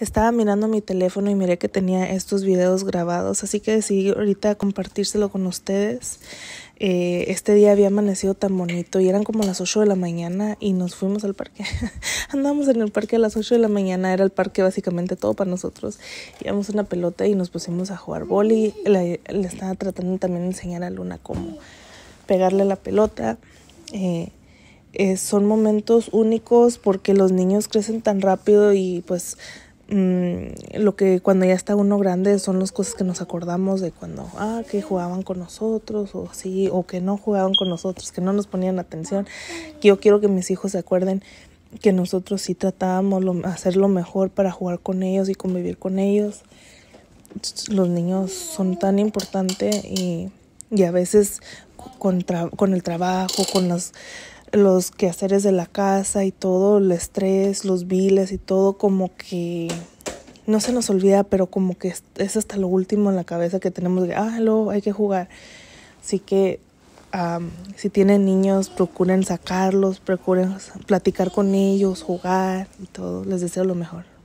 Estaba mirando mi teléfono y miré que tenía estos videos grabados, así que decidí ahorita compartírselo con ustedes. Eh, este día había amanecido tan bonito y eran como las 8 de la mañana y nos fuimos al parque. Andábamos en el parque a las 8 de la mañana, era el parque básicamente todo para nosotros. Llevamos una pelota y nos pusimos a jugar boli. Le, estaba tratando también de enseñar a Luna cómo pegarle la pelota. Eh, eh, son momentos únicos porque los niños crecen tan rápido y pues Mm, lo que cuando ya está uno grande son las cosas que nos acordamos de cuando, ah, que jugaban con nosotros o sí, o que no jugaban con nosotros, que no nos ponían atención. Que yo quiero que mis hijos se acuerden que nosotros sí tratábamos de hacer lo mejor para jugar con ellos y convivir con ellos. Los niños son tan importantes y, a veces con el trabajo, con las los quehaceres de la casa y todo, el estrés, los biles y todo, como que no se nos olvida, pero como que es hasta lo último en la cabeza que tenemos ah, luego hay que jugar. Así que si tienen niños, procuren sacarlos, procuren platicar con ellos, jugar y todo. Les deseo lo mejor.